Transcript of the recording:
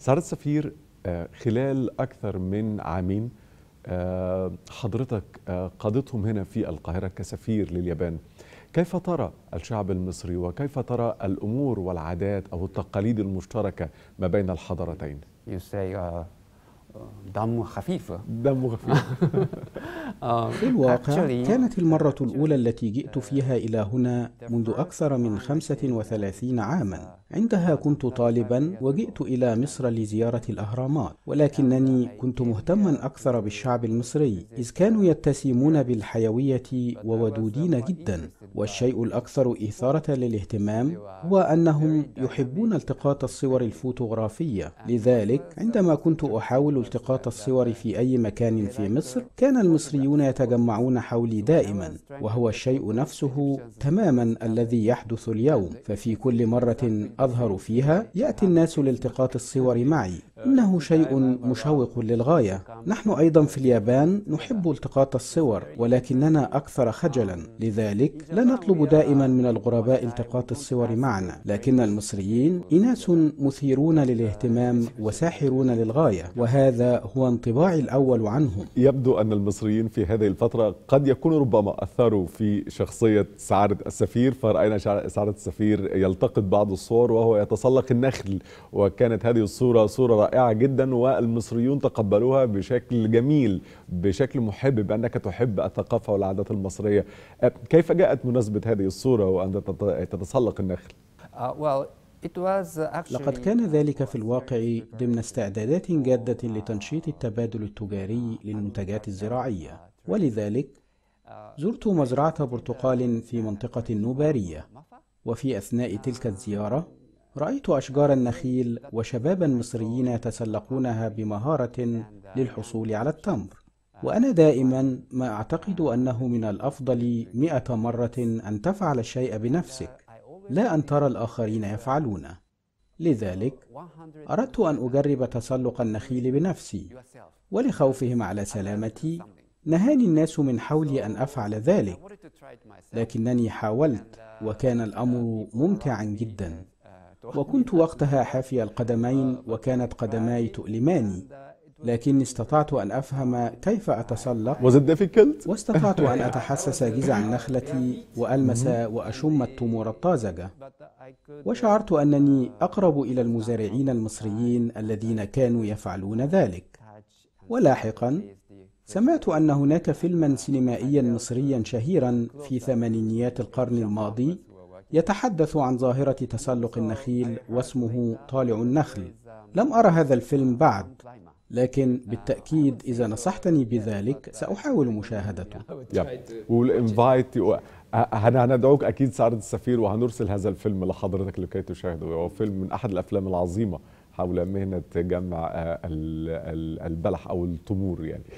سعادة السفير آه، خلال أكثر من عامين آه، حضرتك آه، قادتهم هنا في القاهرة كسفير لليابان كيف ترى الشعب المصري وكيف ترى الأمور والعادات أو التقاليد المشتركة ما بين الحضارتين؟ You say uh، دم خفيف دم خفيف آه، في الواقع كانت المرة الأولى التي جئت آه، فيها إلى هنا منذ أكثر من 35 آه، عاما عندها كنت طالبا وجئت إلى مصر لزيارة الأهرامات ولكنني كنت مهتما أكثر بالشعب المصري إذ كانوا يتسمون بالحيوية وودودين جدا والشيء الأكثر إثارة للاهتمام هو أنهم يحبون التقاط الصور الفوتوغرافية لذلك عندما كنت أحاول التقاط الصور في أي مكان في مصر كان المصريون المصريون يتجمعون حولي دائما وهو الشيء نفسه تماما الذي يحدث اليوم ففي كل مرة أظهر فيها يأتي الناس لالتقاط الصور معي إنه شيء مشوق للغاية نحن أيضا في اليابان نحب التقاط الصور ولكننا أكثر خجلا لذلك لا نطلب دائما من الغرباء التقاط الصور معنا لكن المصريين إناس مثيرون للاهتمام وساحرون للغاية وهذا هو انطباعي الأول عنهم يبدو أن المصريين في في هذه الفترة قد يكون ربما أثروا في شخصية سعادة السفير فرأينا سعادة السفير يلتقط بعض الصور وهو يتسلق النخل وكانت هذه الصورة صورة رائعة جدا والمصريون تقبلوها بشكل جميل بشكل محب بأنك تحب الثقافة والعادات المصرية كيف جاءت مناسبة هذه الصورة وأنت تتسلق النخل؟ آه، لقد كان ذلك في الواقع ضمن استعدادات جادة لتنشيط التبادل التجاري للمنتجات الزراعية ولذلك زرت مزرعة برتقال في منطقة نوبارية وفي أثناء تلك الزيارة رأيت أشجار النخيل وشبابا مصريين يتسلقونها بمهارة للحصول على التمر وأنا دائما ما أعتقد أنه من الأفضل مئة مرة أن تفعل الشيء بنفسك لا أن ترى الآخرين يفعلونه لذلك أردت أن أجرب تسلق النخيل بنفسي ولخوفهم على سلامتي نهاني الناس من حولي أن أفعل ذلك لكنني حاولت وكان الأمر ممتعا جدا وكنت وقتها حافي القدمين وكانت قدماي تؤلماني لكني استطعت أن أفهم كيف أتسلق واستطعت أن أتحسس جذع النخلة وألمس وأشم التمور الطازجة وشعرت أنني أقرب إلى المزارعين المصريين الذين كانوا يفعلون ذلك ولاحقا سمعت أن هناك فيلما سينمائيا مصريا شهيرا في ثمانينيات القرن الماضي يتحدث عن ظاهرة تسلق النخيل واسمه طالع النخل لم أرى هذا الفيلم بعد لكن بالتأكيد إذا نصحتني بذلك سأحاول مشاهدته والإنفايت هندعوك أكيد سعادة السفير وهنرسل هذا الفيلم لحضرتك لكي تشاهده هو فيلم من أحد الأفلام العظيمة حول مهنة جمع آه، البلح أو التمور يعني